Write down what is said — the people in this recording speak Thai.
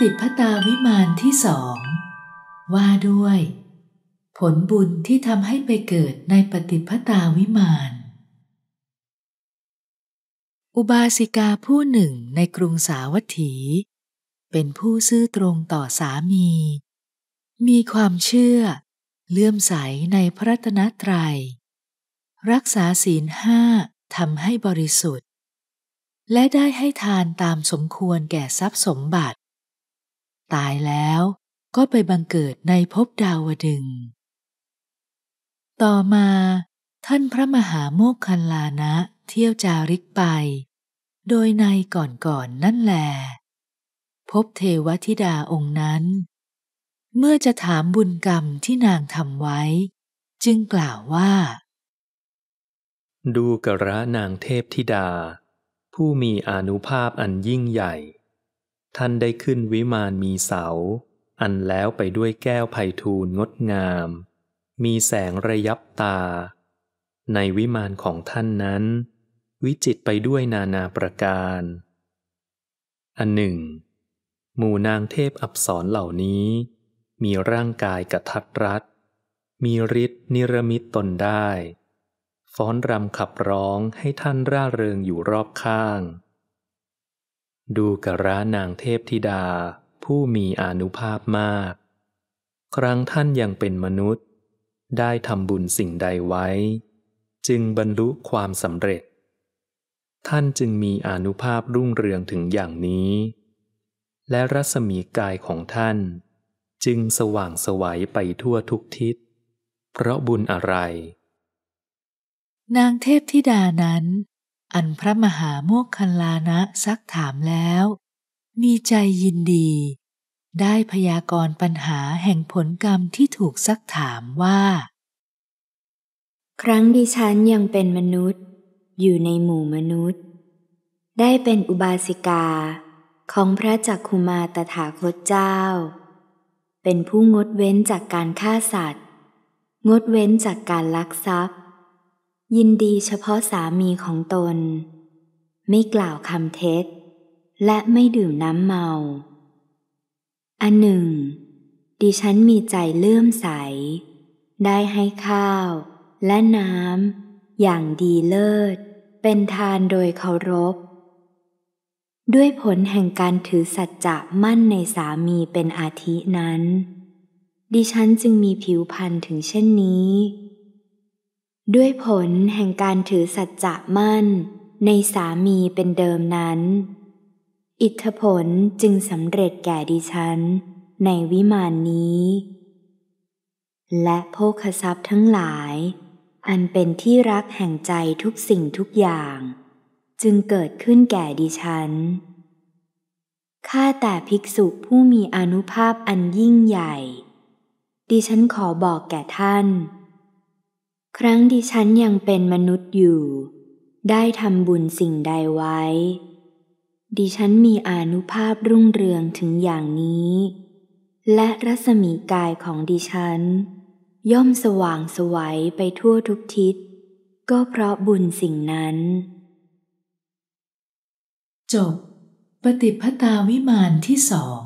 ฏิพตาวิมานที่สองว่าด้วย ผลบุญที่ทำให้ไปเกิดในปฏิพตาวิมานอุบาสิกาผู้หนึ่งในกรุงสาวัตถี เป็นผู้ซื่อตรงต่อสามี มีความเชื่อ เลื่อมใสในพระตนตรยัย รักษาศีลห้าทำให้บริสุทธิ์ และได้ให้ทานตามสมควรแก่ทรัพย์สมบัติตายแล้วก็ไปบังเกิดในภพดาวดึง ต่อมาท่านพระมหาโมคคัลลานะเที่ยวจาริกไป โดยในก่อนๆนนั่นแหลพบเทวธิดาองค์นั้น เมื่อจะถามบุญกรรมที่นางทำไว้ จึงกล่าวว่า ดูกระนางเทพธิดา ผู้มีอนุภาพอันยิ่งใหญ่ท่านได้ขึ้นวิมานมีเสา อันแล้วไปด้วยแก้วไพทูลงดงาม มีแสงระยับตา ในวิมานของท่านนั้น วิจิตไปด้วยนานาประการ อันหนึ่งหมู่นางเทพอับสรเหล่านี้ มีร่างกายกระทัดรัด มีฤทธิ์นิรมิตตนได้ ฟ้อนรำขับร้องให้ท่านร่าเริงอยู่รอบข้างดูกระนางเทพธิดา ผู้มีอนุภาพมาก ครั้งท่านยังเป็นมนุษย์ ได้ทำบุญสิ่งใดไว้ จึงบรรลุความสำเร็จ ท่านจึงมีอนุภาพรุ่งเรืองถึงอย่างนี้ และรัศมีกายของท่าน จึงสว่างสวัยไปทั่วทุกทิศ เพราะบุญอะไร นางเทพธิดานั้นอันพระมหาโมคคัลลานะซักถามแล้ว มีใจยินดี ได้พยากรปัญหาแห่งผลกรรมที่ถูกซักถามว่า ครั้งดิฉันยังเป็นมนุษย์อยู่ในหมู่มนุษย์ ได้เป็นอุบาสิกาของพระจักคุมาตถาคตเจ้า เป็นผู้งดเว้นจากการฆ่าสัตว์ งดเว้นจากการลักทรัพย์ยินดีเฉพาะสามีของตน ไม่กล่าวคำเท็จ และไม่ดื่มน้ำเมา อันหนึ่ง ดิฉันมีใจเลื่อมใส ได้ให้ข้าวและน้ำอย่างดีเลิศเป็นทานโดยเคารพ ด้วยผลแห่งการถือสัจจะ มั่นในสามีเป็นอาทินั้น ดิฉันจึงมีผิวพรรณถึงเช่นนี้ด้วยผลแห่งการถือสัจจะมั่นในสามีเป็นเดิมนั้น อิทธผลจึงสำเร็จแก่ดิฉันในวิมานนี้ และโภคทรัพย์ทั้งหลาย อันเป็นที่รักแห่งใจทุกสิ่งทุกอย่าง จึงเกิดขึ้นแก่ดิฉัน ข้าแต่ภิกษุผู้มีอนุภาพอันยิ่งใหญ่ ดิฉันขอบอกแก่ท่านครั้งดิฉันยังเป็นมนุษย์อยู่ ได้ทำบุญสิ่งใดไว้ ดิฉันมีอานุภาพรุ่งเรืองถึงอย่างนี้ และรัศมีกายของดิฉัน ย่อมสว่างสวัยไปทั่วทุกทิศ ก็เพราะบุญสิ่งนั้น จบปฏิพตาวิมานที่สอง